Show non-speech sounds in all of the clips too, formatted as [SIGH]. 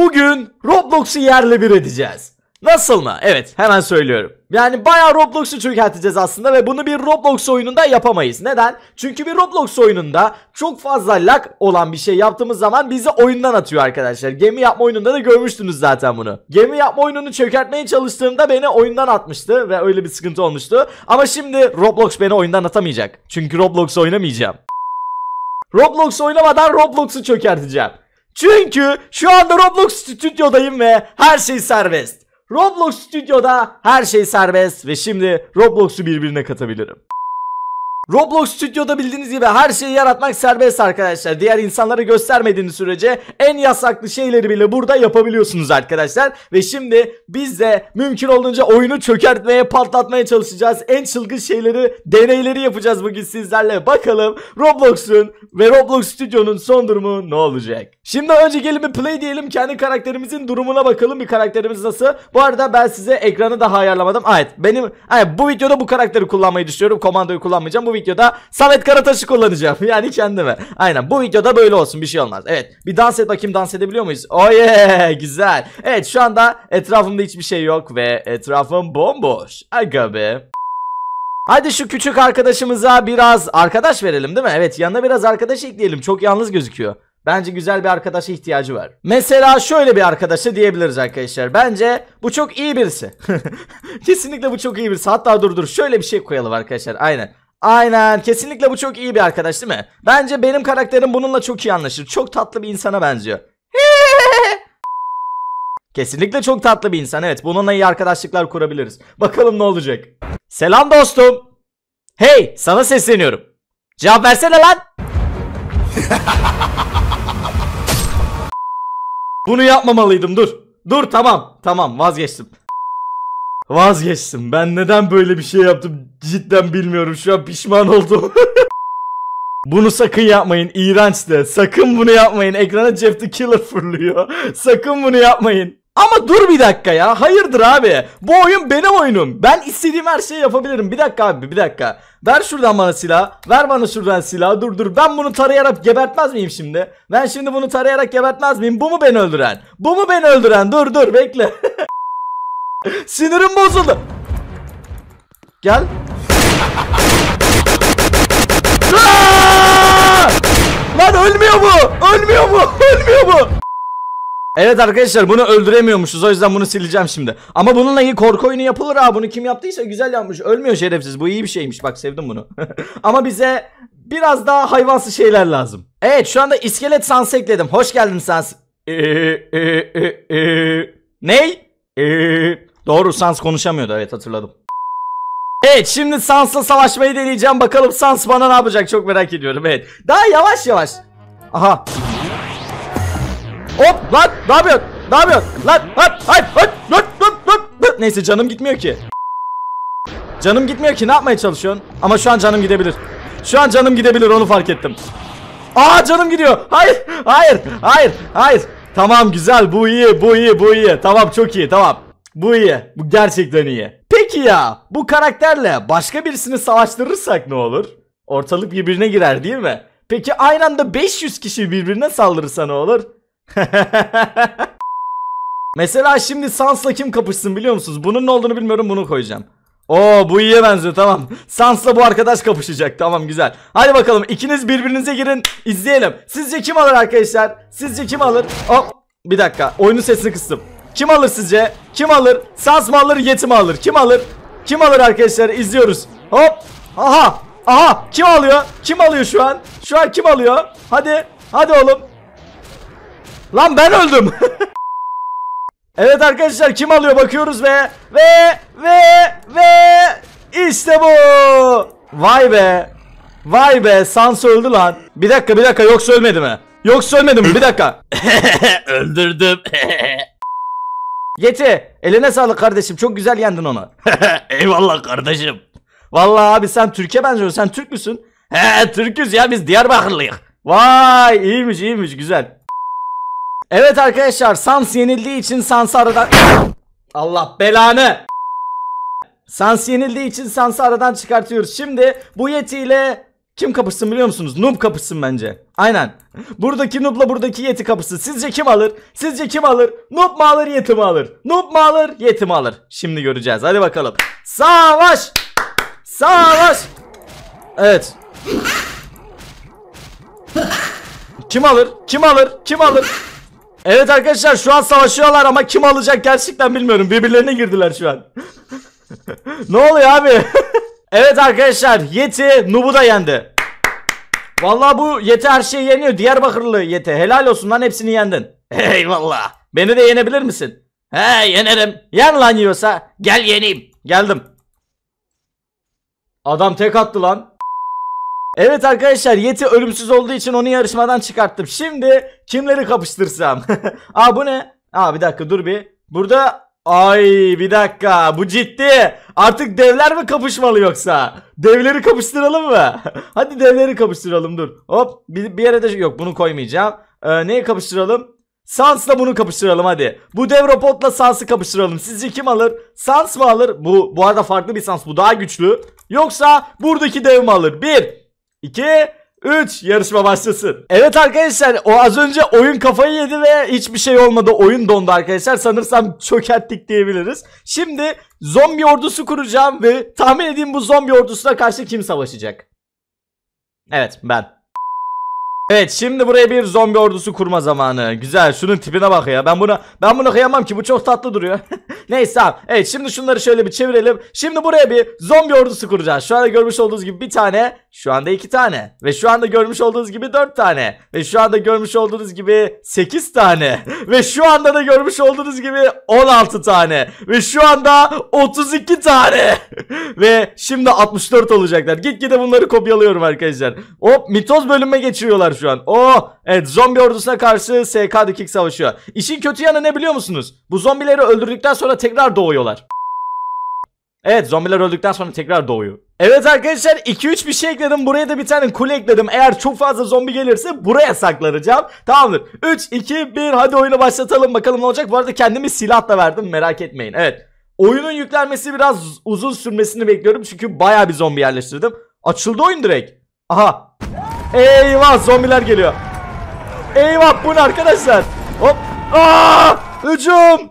Bugün Roblox'u yerle bir edeceğiz. Nasıl mı? Evet hemen söylüyorum. Yani bayağı Roblox'u çökerteceğiz aslında ve bunu bir Roblox oyununda yapamayız. Neden? Çünkü bir Roblox oyununda çok fazla lag olan bir şey yaptığımız zaman bizi oyundan atıyor arkadaşlar. Gemi yapma oyununda da görmüştünüz zaten bunu. Gemi yapma oyununu çökertmeye çalıştığımda beni oyundan atmıştı ve öyle bir sıkıntı olmuştu. Ama şimdi Roblox beni oyundan atamayacak. Çünkü Roblox oynamayacağım. Roblox oynamadan Roblox'u çökerteceğim. Çünkü şu anda Roblox Stüdyo'dayım ve her şey serbest. Roblox Stüdyo'da her şey serbest ve şimdi Roblox'u birbirine katabilirim. Roblox Studio'da bildiğiniz gibi her şeyi yaratmak serbest arkadaşlar. Diğer insanlara göstermediğiniz sürece en yasaklı şeyleri bile burada yapabiliyorsunuz arkadaşlar. Ve şimdi biz de mümkün olduğunca oyunu çökertmeye, patlatmaya çalışacağız. En çılgın şeyleri, deneyleri yapacağız bugün sizlerle. Bakalım Roblox'un ve Roblox Studio'nun son durumu ne olacak? Şimdi önce gelin bir play diyelim. Kendi karakterimizin durumuna bakalım. Bir karakterimiz nasıl? Bu arada ben size ekranı daha ayarlamadım. Evet benim evet, bu videoda bu karakteri kullanmayı düşünüyorum. Komandoyu kullanmayacağım. Bu bu videoda Samet Karataş'ı kullanacağım. [LAUGHS] Yani kendime. Aynen bu videoda böyle olsun bir şey olmaz. Evet bir dans et bakayım dans edebiliyor muyuz? Oh yeah [LAUGHS] güzel. Evet şu anda etrafımda hiçbir şey yok ve etrafım bomboş. Aga be. Hadi şu küçük arkadaşımıza biraz arkadaş verelim değil mi? Evet yanına biraz arkadaş ekleyelim. Çok yalnız gözüküyor. Bence güzel bir arkadaşa ihtiyacı var. Mesela şöyle bir arkadaşı diyebiliriz arkadaşlar. Bence bu çok iyi birisi. [LAUGHS] Kesinlikle bu çok iyi birisi. Hatta dur dur şöyle bir şey koyalım arkadaşlar. Aynen. Aynen kesinlikle bu çok iyi bir arkadaş değil mi? Bence benim karakterim bununla çok iyi anlaşır. Çok tatlı bir insana benziyor. [LAUGHS] kesinlikle çok tatlı bir insan evet. Bununla iyi arkadaşlıklar kurabiliriz. Bakalım ne olacak. Selam dostum. Hey sana sesleniyorum. Cevap versene lan. [LAUGHS] Bunu yapmamalıydım dur. Dur tamam tamam vazgeçtim. Vazgeçtim. Ben neden böyle bir şey yaptım cidden bilmiyorum. Şu an pişman oldum. [LAUGHS] Bunu sakın yapmayın. İğrenç de. Sakın bunu yapmayın. Ekrana Jeff the Killer fırlıyor. [LAUGHS] sakın bunu yapmayın. Ama dur bir dakika ya. Hayırdır abi? Bu oyun benim oyunum. Ben istediğim her şeyi yapabilirim. Bir dakika abi bir dakika. Ver şuradan bana silah. Ver bana şuradan silah. Dur dur. Ben bunu tarayarak gebertmez miyim şimdi? Ben şimdi bunu tarayarak gebertmez miyim? Bu mu beni öldüren? Bu mu beni öldüren? Dur dur bekle. [LAUGHS] Sinirim bozuldu. Gel. Aa! Lan ölmüyor bu. Ölmüyor bu. [LAUGHS] Ölmüyor bu. Evet arkadaşlar bunu öldüremiyormuşuz o yüzden bunu sileceğim şimdi. Ama bununla iyi korku oyunu yapılır ha bunu kim yaptıysa güzel yapmış. Ölmüyor şerefsiz bu iyi bir şeymiş bak sevdim bunu. [LAUGHS] Ama bize biraz daha hayvansı şeyler lazım. Evet şu anda iskelet sans ekledim. Hoş geldin sans. Ee, e, e, e. Ney? Ee, Doğru Sans konuşamıyordu evet hatırladım. Evet şimdi Sans'la savaşmayı deneyeceğim. Bakalım Sans bana ne yapacak çok merak ediyorum. Evet. Daha yavaş yavaş. Aha. Hop lan ne yapıyorsun? Ne yapıyorsun? Lan hop hop hop hop hop hop. Neyse canım gitmiyor ki. Canım gitmiyor ki ne yapmaya çalışıyorsun? Ama şu an canım gidebilir. Şu an canım gidebilir onu fark ettim. Aa canım gidiyor. Hayır hayır hayır hayır. Tamam güzel bu iyi bu iyi bu iyi. Tamam çok iyi tamam. Bu iyi. Bu gerçekten iyi. Peki ya bu karakterle başka birisini savaştırırsak ne olur? Ortalık birbirine girer değil mi? Peki aynı anda 500 kişi birbirine saldırırsa ne olur? [LAUGHS] Mesela şimdi Sans'la kim kapışsın biliyor musunuz? Bunun ne olduğunu bilmiyorum bunu koyacağım. Oo bu iyiye benziyor tamam. Sans'la bu arkadaş kapışacak tamam güzel. Hadi bakalım ikiniz birbirinize girin izleyelim. Sizce kim alır arkadaşlar? Sizce kim alır? Hop bir dakika oyunun sesini kıstım. Kim alır sizce? Kim alır? Sans mı alır? Yeti mi alır? Kim alır? Kim alır arkadaşlar? İzliyoruz. Hop. Aha. Aha. Kim alıyor? Kim alıyor şu an? Şu an kim alıyor? Hadi. Hadi oğlum. Lan ben öldüm. [LAUGHS] evet arkadaşlar kim alıyor bakıyoruz ve ve ve ve işte bu. Vay be. Vay be Sans öldü lan. Bir dakika bir dakika yoksa ölmedi mi? Yoksa ölmedi mi? Bir dakika. [LAUGHS] Öldürdüm. [LAUGHS] Yeti eline sağlık kardeşim çok güzel yendin onu. [LAUGHS] Eyvallah kardeşim. Vallahi abi sen Türkiye benziyorsun sen Türk müsün? He Türküz ya biz Diyarbakırlıyız. Vay iyiymiş iyiymiş güzel. Evet arkadaşlar Sans yenildiği için Sans aradan Allah belanı Sans yenildiği için sans aradan çıkartıyoruz. Şimdi bu Yeti ile kim kapışsın biliyor musunuz? Noob kapışsın bence. Aynen. Buradaki noobla buradaki yeti kapışsın. Sizce kim alır? Sizce kim alır? Noob mu alır yeti mi alır? Noob mu alır yeti mi alır? Şimdi göreceğiz. Hadi bakalım. Savaş! Savaş! Evet. Kim alır? Kim alır? Kim alır? Evet arkadaşlar şu an savaşıyorlar ama kim alacak gerçekten bilmiyorum. Birbirlerine girdiler şu an. [LAUGHS] ne oluyor abi? [LAUGHS] evet arkadaşlar Yeti Nub'u da yendi. Vallahi bu Yete her şeyi yeniyor. Diyarbakırlı Yete. Helal olsun lan hepsini yendin. [LAUGHS] Eyvallah. Beni de yenebilir misin? He yenerim. Yen lan yiyorsa. Gel yeneyim. Geldim. Adam tek attı lan. Evet arkadaşlar Yeti ölümsüz olduğu için onu yarışmadan çıkarttım. Şimdi kimleri kapıştırsam? [LAUGHS] Aa bu ne? Aa bir dakika dur bir. Burada Ay bir dakika bu ciddi. Artık devler mi kapışmalı yoksa? Devleri kapıştıralım mı? [LAUGHS] Hadi devleri kapıştıralım dur. Hop bir, bir yere de yok bunu koymayacağım. Ee, neyi kapıştıralım? Sans'la bunu kapıştıralım hadi. Bu dev robotla Sans'ı kapıştıralım. Sizce kim alır? Sans mı alır? Bu bu arada farklı bir Sans. Bu daha güçlü. Yoksa buradaki dev mi alır? 1 2 3 yarışma başlasın. Evet arkadaşlar o az önce oyun kafayı yedi ve hiçbir şey olmadı. Oyun dondu arkadaşlar. Sanırsam çökerttik diyebiliriz. Şimdi zombi ordusu kuracağım ve tahmin edeyim bu zombi ordusuna karşı kim savaşacak? Evet ben. Evet şimdi buraya bir zombi ordusu kurma zamanı. Güzel şunun tipine bak ya. Ben buna ben bunu kıyamam ki bu çok tatlı duruyor. [LAUGHS] Neyse abi. Evet şimdi şunları şöyle bir çevirelim. Şimdi buraya bir zombi ordusu kuracağız. Şu anda görmüş olduğunuz gibi bir tane. Şu anda iki tane. Ve şu anda görmüş olduğunuz gibi dört tane. Ve şu anda görmüş olduğunuz gibi sekiz tane. [LAUGHS] Ve şu anda da görmüş olduğunuz gibi on altı tane. Ve şu anda otuz iki tane. [LAUGHS] Ve şimdi altmış dört olacaklar. Gitgide bunları kopyalıyorum arkadaşlar. Hop mitoz bölünme geçiyorlar şu an. Oh! Evet zombi ordusuna karşı SK Dikik savaşıyor. İşin kötü yanı ne biliyor musunuz? Bu zombileri öldürdükten sonra tekrar doğuyorlar. Evet zombiler öldükten sonra tekrar doğuyor. Evet arkadaşlar 2-3 bir şey ekledim. Buraya da bir tane kule ekledim. Eğer çok fazla zombi gelirse buraya saklanacağım. Tamamdır. 3, 2, 1 hadi oyunu başlatalım. Bakalım ne olacak. Bu arada kendimi silah da verdim merak etmeyin. Evet. Oyunun yüklenmesi biraz uzun sürmesini bekliyorum. Çünkü baya bir zombi yerleştirdim. Açıldı oyun direkt. Aha. Eyvah zombiler geliyor. Eyvah bu ne arkadaşlar? Hop. Aa! Hücum!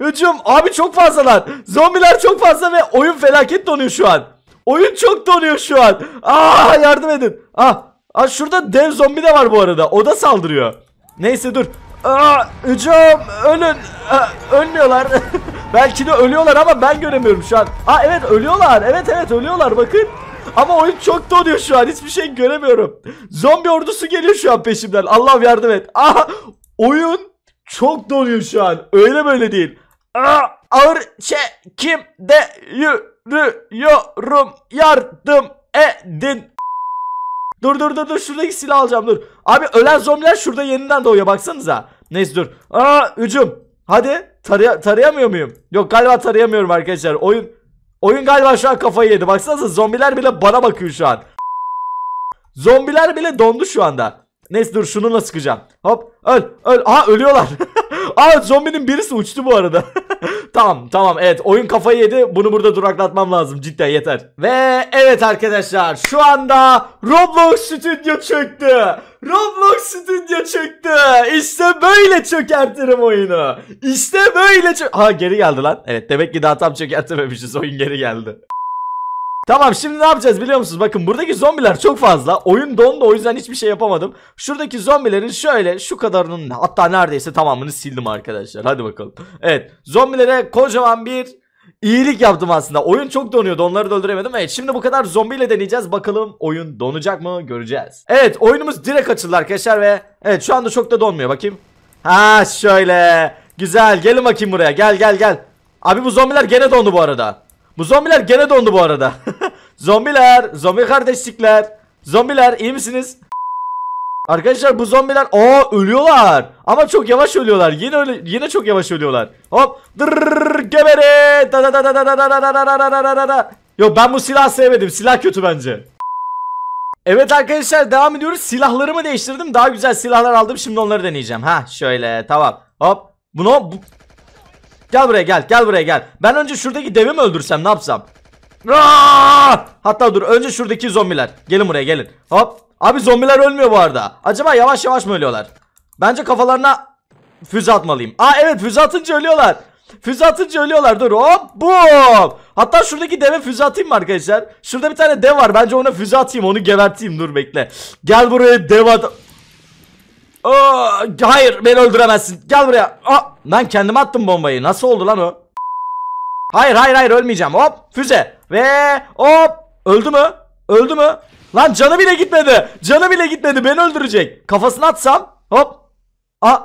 Hücum abi çok fazlalar. Zombiler çok fazla ve oyun felaket donuyor şu an. Oyun çok donuyor şu an. Aa yardım edin. Ah, ah şurada dev zombi de var bu arada. O da saldırıyor. Neyse dur. Aa hücum ölün. Aa, ölmüyorlar. [LAUGHS] Belki de ölüyorlar ama ben göremiyorum şu an. Aa evet ölüyorlar. Evet evet ölüyorlar bakın. Ama oyun çok donuyor şu an. Hiçbir şey göremiyorum. Zombi ordusu geliyor şu an peşimden. Allah yardım et. Aha! Oyun çok donuyor şu an. Öyle böyle değil. Aa, ağır çekimde şey, yürüyorum. Yardım edin. Dur dur dur dur şuradaki silah alacağım dur. Abi ölen zombiler şurada yeniden doğuyor baksanıza. Neyse dur. Aa hücum. Hadi taraya tarayamıyor muyum? Yok galiba tarayamıyorum arkadaşlar. Oyun Oyun galiba şu an kafayı yedi. Baksanıza zombiler bile bana bakıyor şu an. Zombiler bile dondu şu anda. Neyse dur şunu nasıl sıkacağım. Hop öl öl. Aha ölüyorlar. [LAUGHS] Aa zombinin birisi uçtu bu arada. [LAUGHS] tamam tamam evet oyun kafayı yedi. Bunu burada duraklatmam lazım cidden yeter. Ve evet arkadaşlar şu anda Roblox Studio çöktü. Roblox Studio çöktü. İşte böyle çökertirim oyunu. İşte böyle çök... Ha geri geldi lan. Evet demek ki daha tam çökertememişiz oyun geri geldi. Tamam şimdi ne yapacağız biliyor musunuz? Bakın buradaki zombiler çok fazla. Oyun dondu o yüzden hiçbir şey yapamadım. Şuradaki zombilerin şöyle şu kadarının hatta neredeyse tamamını sildim arkadaşlar. Hadi bakalım. Evet zombilere kocaman bir iyilik yaptım aslında. Oyun çok donuyordu. Onları da öldüremedim. Evet şimdi bu kadar zombiyle deneyeceğiz. Bakalım oyun donacak mı göreceğiz. Evet oyunumuz direkt açıldı arkadaşlar ve evet şu anda çok da donmuyor. Bakayım. Ha şöyle. Güzel. Gelin bakayım buraya. Gel gel gel. Abi bu zombiler gene dondu bu arada. Bu zombiler gene dondu bu arada. zombiler, zombi kardeşlikler. Zombiler iyi misiniz? Arkadaşlar bu zombiler o ölüyorlar. Ama çok yavaş ölüyorlar. Yine öyle yine çok yavaş ölüyorlar. Hop. Dırrrr, gebere. Da da da da da da da da da da da da. Yok ben bu silah sevmedim. Silah kötü bence. Evet arkadaşlar devam ediyoruz. Silahlarımı değiştirdim. Daha güzel silahlar aldım. Şimdi onları deneyeceğim. Ha şöyle tamam. Hop. Bunu bu, Gel buraya gel gel buraya gel. Ben önce şuradaki devi mi öldürsem ne yapsam? Aa! Hatta dur önce şuradaki zombiler. Gelin buraya gelin. Hop. Abi zombiler ölmüyor bu arada. Acaba yavaş yavaş mı ölüyorlar? Bence kafalarına füze atmalıyım. Aa evet füze atınca ölüyorlar. Füze atınca ölüyorlar dur hop bum. Hatta şuradaki deve füze atayım mı arkadaşlar? Şurada bir tane dev var bence ona füze atayım onu geberteyim dur bekle. Gel buraya dev at... Aa, hayır beni öldüremezsin. Gel buraya. Aa, lan kendim attım bombayı. Nasıl oldu lan o? Hayır hayır hayır ölmeyeceğim. Hop füze. Ve hop. Öldü mü? Öldü mü? Lan canı bile gitmedi. Canı bile gitmedi. Beni öldürecek. Kafasını atsam. Hop. Aa.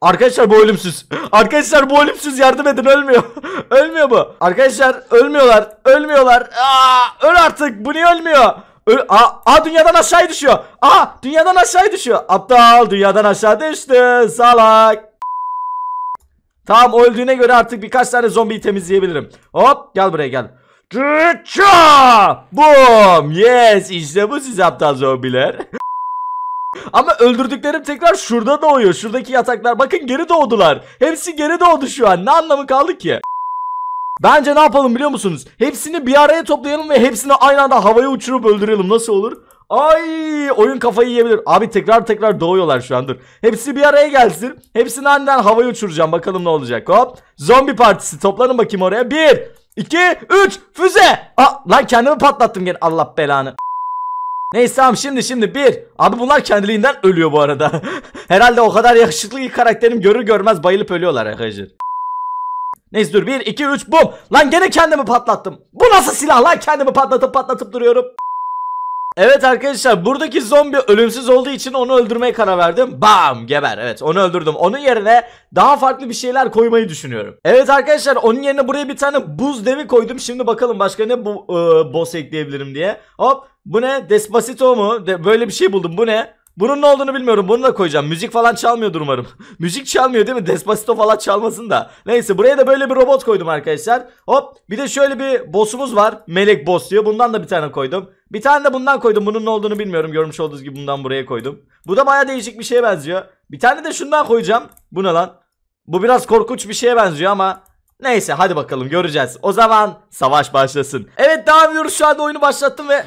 Arkadaşlar bu ölümsüz. Arkadaşlar bu ölümsüz yardım edin ölmüyor. [LAUGHS] ölmüyor bu. Arkadaşlar ölmüyorlar. Ölmüyorlar. Aa, öl artık. Bu niye ölmüyor? Öyle, aa, aa dünyadan aşağı düşüyor. A dünyadan aşağı düşüyor. Aptal dünyadan aşağı düştü. Salak. Tamam öldüğüne göre artık birkaç tane zombiyi temizleyebilirim. Hop gel buraya gel. Çıça! Boom! Yes! işte bu siz aptal zombiler. [LAUGHS] Ama öldürdüklerim tekrar şurada doğuyor. Şuradaki yataklar bakın geri doğdular. Hepsi geri doğdu şu an. Ne anlamı kaldı ki? Bence ne yapalım biliyor musunuz? Hepsini bir araya toplayalım ve hepsini aynı anda havaya uçurup öldürelim. Nasıl olur? Ay oyun kafayı yiyebilir. Abi tekrar tekrar doğuyorlar şu an dur. Hepsi bir araya gelsin. Hepsini aniden havaya uçuracağım. Bakalım ne olacak. Hop. Zombi partisi. Toplanın bakayım oraya. Bir, iki, üç. Füze. Aa, lan kendimi patlattım gene. Allah belanı. Neyse tamam şimdi şimdi bir. Abi bunlar kendiliğinden ölüyor bu arada. [LAUGHS] Herhalde o kadar yakışıklı bir karakterim görür görmez bayılıp ölüyorlar arkadaşlar. Neyse dur 1 2 3 bum. Lan gene kendimi patlattım. Bu nasıl silah lan kendimi patlatıp patlatıp duruyorum. Evet arkadaşlar buradaki zombi ölümsüz olduğu için onu öldürmeye karar verdim. Bam geber evet onu öldürdüm. Onun yerine daha farklı bir şeyler koymayı düşünüyorum. Evet arkadaşlar onun yerine buraya bir tane buz devi koydum. Şimdi bakalım başka ne bu e, boss ekleyebilirim diye. Hop bu ne Despacito mu? De, böyle bir şey buldum bu ne? Bunun ne olduğunu bilmiyorum. Bunu da koyacağım. Müzik falan çalmıyordur umarım. [LAUGHS] Müzik çalmıyor değil mi? Despacito falan çalmasın da. Neyse buraya da böyle bir robot koydum arkadaşlar. Hop bir de şöyle bir boss'umuz var. Melek boss diyor. Bundan da bir tane koydum. Bir tane de bundan koydum. Bunun ne olduğunu bilmiyorum. Görmüş olduğunuz gibi bundan buraya koydum. Bu da baya değişik bir şeye benziyor. Bir tane de şundan koyacağım. Bu ne lan? Bu biraz korkunç bir şeye benziyor ama Neyse hadi bakalım göreceğiz. O zaman savaş başlasın. Evet daha viewers şu anda oyunu başlattım ve...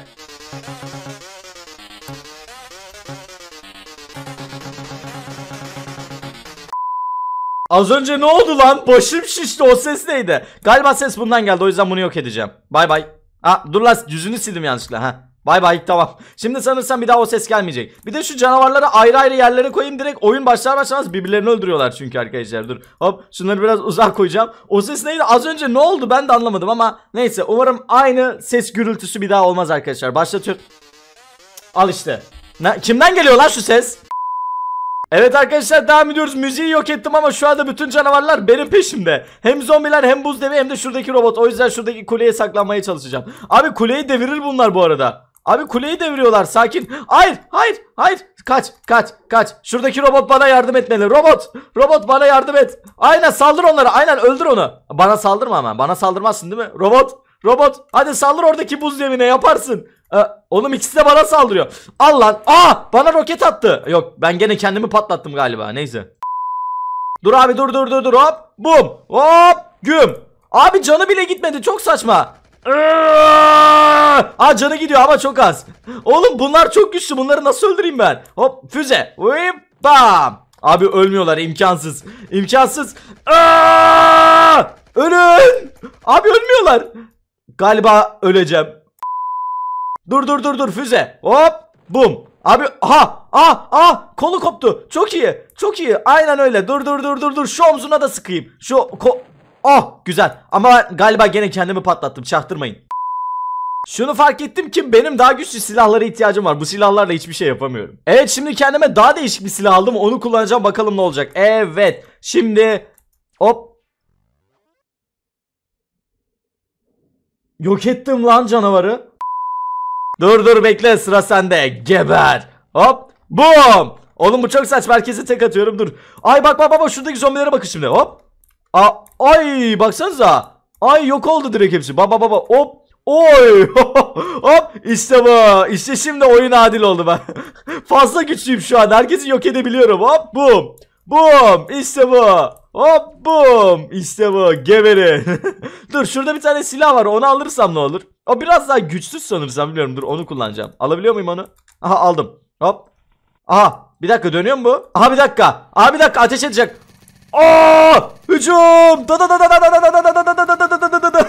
Az önce ne oldu lan? Başım şişti o ses neydi? Galiba ses bundan geldi o yüzden bunu yok edeceğim. Bay bay. Ha dur lan yüzünü sildim yanlışlıkla. Ha. Bay bay tamam. Şimdi sanırsam bir daha o ses gelmeyecek. Bir de şu canavarları ayrı ayrı yerlere koyayım direkt oyun başlar başlamaz birbirlerini öldürüyorlar çünkü arkadaşlar. Dur hop şunları biraz [LAUGHS] uzak koyacağım. O ses neydi az önce ne oldu ben de anlamadım ama neyse umarım aynı ses gürültüsü bir daha olmaz arkadaşlar. Başlatıyorum. Al işte. Ne? kimden geliyor lan şu ses? Evet arkadaşlar devam ediyoruz. Müziği yok ettim ama şu anda bütün canavarlar benim peşimde. Hem zombiler hem buz devi hem de şuradaki robot. O yüzden şuradaki kuleye saklanmaya çalışacağım. Abi kuleyi devirir bunlar bu arada. Abi kuleyi deviriyorlar sakin. Hayır hayır hayır. Kaç kaç kaç. Şuradaki robot bana yardım etmeli. Robot robot bana yardım et. Aynen saldır onlara aynen öldür onu. Bana saldırma hemen bana saldırmazsın değil mi? Robot robot hadi saldır oradaki buz devine yaparsın. Ee, oğlum ikisi de bana saldırıyor. Al lan. Aa ah, bana roket attı. Yok ben gene kendimi patlattım galiba. Neyse. Dur abi dur dur dur dur hop. Bum. Hop. Güm. Abi canı bile gitmedi. Çok saçma. Aa canı gidiyor ama çok az. Oğlum bunlar çok güçlü. Bunları nasıl öldüreyim ben? Hop füze. Uyup bam. Abi ölmüyorlar imkansız. İmkansız. Aa! Ölün. Abi ölmüyorlar. Galiba öleceğim. Dur dur dur dur füze. Hop. Bum. Abi ha ah ah kolu koptu. Çok iyi. Çok iyi. Aynen öyle. Dur dur dur dur dur. Şu omzuna da sıkayım. Şu ko Oh güzel. Ama galiba gene kendimi patlattım. Çaktırmayın. Şunu fark ettim ki benim daha güçlü silahlara ihtiyacım var. Bu silahlarla hiçbir şey yapamıyorum. Evet şimdi kendime daha değişik bir silah aldım. Onu kullanacağım bakalım ne olacak. Evet. Şimdi hop. Yok ettim lan canavarı. Dur dur bekle sıra sende. Geber. Hop. boom Oğlum bu çok saç. Merkeze tek atıyorum dur. Ay bak bak bak şuradaki zombilere bakın şimdi. Hop. A ay baksanıza. Ay yok oldu direkt hepsi. Baba baba hop. Oy [LAUGHS] hop işte bu işte şimdi oyun adil oldu ben [LAUGHS] Fazla güçlüyüm şu an herkesi yok edebiliyorum hop boom boom işte bu hop bum işte bu geberin [LAUGHS] Dur şurada bir tane silah var onu alırsam ne olur o biraz daha güçsüz sanırsam biliyorum. Dur onu kullanacağım. Alabiliyor muyum onu? Aha aldım. Hop. Aha. Bir dakika dönüyor mu bu? Aha bir dakika. Aha bir dakika ateş edecek. Aa! Hücum! Da da da da da da da da da da da da da da da da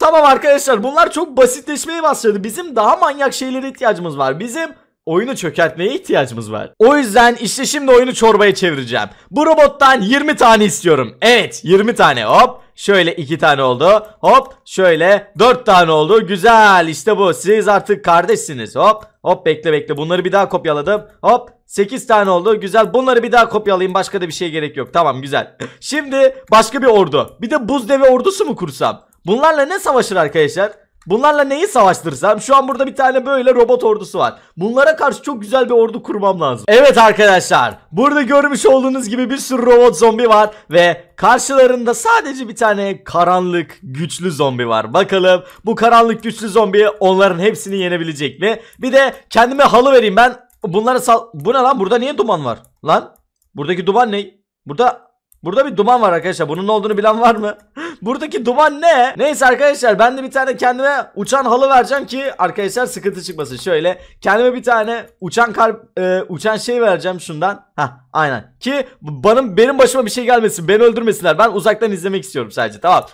Tamam arkadaşlar bunlar çok basitleşmeye başladı. Bizim daha manyak şeylere ihtiyacımız var. Bizim oyunu çökertmeye ihtiyacımız var. O yüzden işte şimdi oyunu çorbaya çevireceğim. Bu robottan 20 tane istiyorum. Evet 20 tane hop. Şöyle 2 tane oldu. Hop şöyle 4 tane oldu. Güzel işte bu. Siz artık kardeşsiniz. Hop hop bekle bekle. Bunları bir daha kopyaladım. Hop 8 tane oldu. Güzel. Bunları bir daha kopyalayayım. Başka da bir şey gerek yok. Tamam güzel. Şimdi başka bir ordu. Bir de buz devi ordusu mu kursam? Bunlarla ne savaşır arkadaşlar? Bunlarla neyi savaştırsam şu an burada bir tane böyle robot ordusu var. Bunlara karşı çok güzel bir ordu kurmam lazım. Evet arkadaşlar burada görmüş olduğunuz gibi bir sürü robot zombi var ve karşılarında sadece bir tane karanlık güçlü zombi var. Bakalım bu karanlık güçlü zombi onların hepsini yenebilecek mi? Bir de kendime halı vereyim ben bunlara sal... Bu ne lan burada niye duman var? Lan buradaki duman ne? Burada Burada bir duman var arkadaşlar. Bunun ne olduğunu bilen var mı? [LAUGHS] Buradaki duman ne? Neyse arkadaşlar ben de bir tane kendime uçan halı vereceğim ki arkadaşlar sıkıntı çıkmasın. Şöyle kendime bir tane uçan kalp e, uçan şey vereceğim şundan. Ha aynen. Ki benim benim başıma bir şey gelmesin. Beni öldürmesinler. Ben uzaktan izlemek istiyorum sadece. Tamam.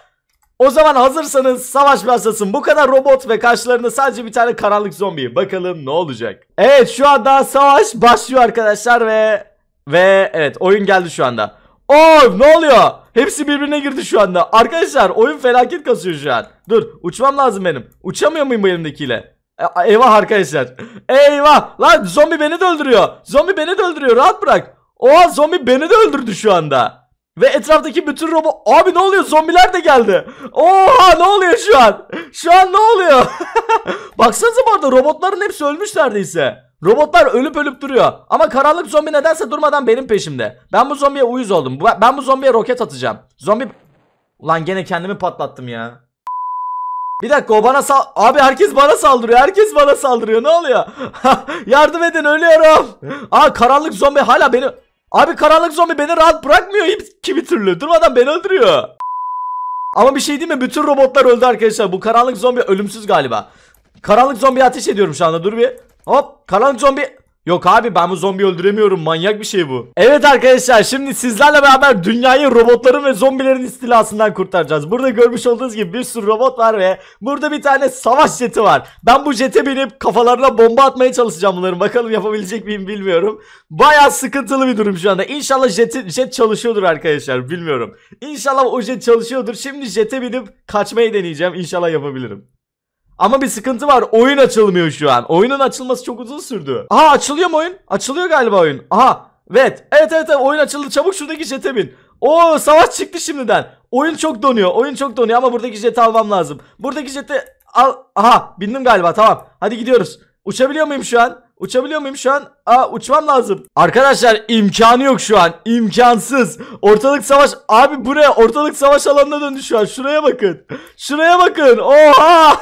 O zaman hazırsanız savaş başlasın. Bu kadar robot ve karşılarında sadece bir tane karanlık zombi. Bakalım ne olacak. Evet şu anda savaş başlıyor arkadaşlar ve ve evet oyun geldi şu anda. Oh ne oluyor? Hepsi birbirine girdi şu anda. Arkadaşlar oyun felaket kasıyor şu an. Dur uçmam lazım benim. Uçamıyor muyum bu elimdekiyle? E, eyvah arkadaşlar. Eyvah. Lan zombi beni de öldürüyor. Zombi beni de öldürüyor. Rahat bırak. Oha zombi beni de öldürdü şu anda. Ve etraftaki bütün robot... Abi ne oluyor? Zombiler de geldi. Oha ne oluyor şu an? Şu an ne oluyor? [LAUGHS] Baksanıza bu arada robotların hepsi ölmüş neredeyse. Robotlar ölüp ölüp duruyor. Ama karanlık zombi nedense durmadan benim peşimde. Ben bu zombiye uyuz oldum. Ben bu zombiye roket atacağım. Zombi... Ulan gene kendimi patlattım ya. Bir dakika o bana sal... Abi herkes bana saldırıyor. Herkes bana saldırıyor. Ne oluyor? [LAUGHS] Yardım edin ölüyorum. Aa karanlık zombi hala beni... Abi karanlık zombi beni rahat bırakmıyor kimi türlü. Durmadan beni öldürüyor. Ama bir şey değil mi? Bütün robotlar öldü arkadaşlar. Bu karanlık zombi ölümsüz galiba. Karanlık zombi ateş ediyorum şu anda. Dur bir. Hop kalan zombi. Yok abi ben bu zombi öldüremiyorum manyak bir şey bu. Evet arkadaşlar şimdi sizlerle beraber dünyayı robotların ve zombilerin istilasından kurtaracağız. Burada görmüş olduğunuz gibi bir sürü robot var ve burada bir tane savaş jeti var. Ben bu jete binip kafalarına bomba atmaya çalışacağım bunların. Bakalım yapabilecek miyim bilmiyorum. Baya sıkıntılı bir durum şu anda. İnşallah jeti, jet çalışıyordur arkadaşlar bilmiyorum. İnşallah o jet çalışıyordur. Şimdi jete binip kaçmayı deneyeceğim. İnşallah yapabilirim. Ama bir sıkıntı var. Oyun açılmıyor şu an. Oyunun açılması çok uzun sürdü. Aha açılıyor mu oyun? Açılıyor galiba oyun. Aha. Evet. Evet evet, evet. oyun açıldı. Çabuk şuradaki jete bin. Oo savaş çıktı şimdiden. Oyun çok donuyor. Oyun çok donuyor ama buradaki jeti almam lazım. Buradaki jeti al. Aha bindim galiba tamam. Hadi gidiyoruz. Uçabiliyor muyum şu an? Uçabiliyor muyum şu an? Aa uçmam lazım. Arkadaşlar imkanı yok şu an. İmkansız. Ortalık savaş. Abi buraya ortalık savaş alanına döndü şu an. Şuraya bakın. Şuraya bakın. Oha. [LAUGHS]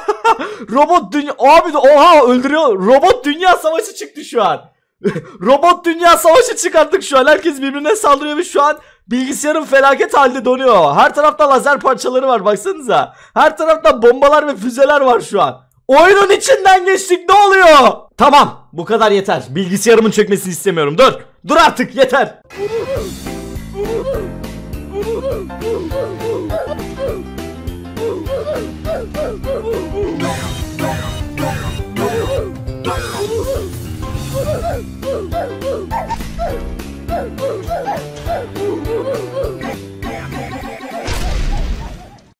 Robot dünya. Abi de oha öldürüyor. Robot dünya savaşı çıktı şu an. [LAUGHS] Robot dünya savaşı çıkarttık şu an. Herkes birbirine saldırıyor ve şu an Bilgisayarım felaket halde donuyor. Her tarafta lazer parçaları var baksanıza. Her tarafta bombalar ve füzeler var şu an. Oyunun içinden geçtik ne oluyor? Tamam bu kadar yeter. Bilgisayarımın çökmesini istemiyorum. Dur. Dur artık yeter. [LAUGHS]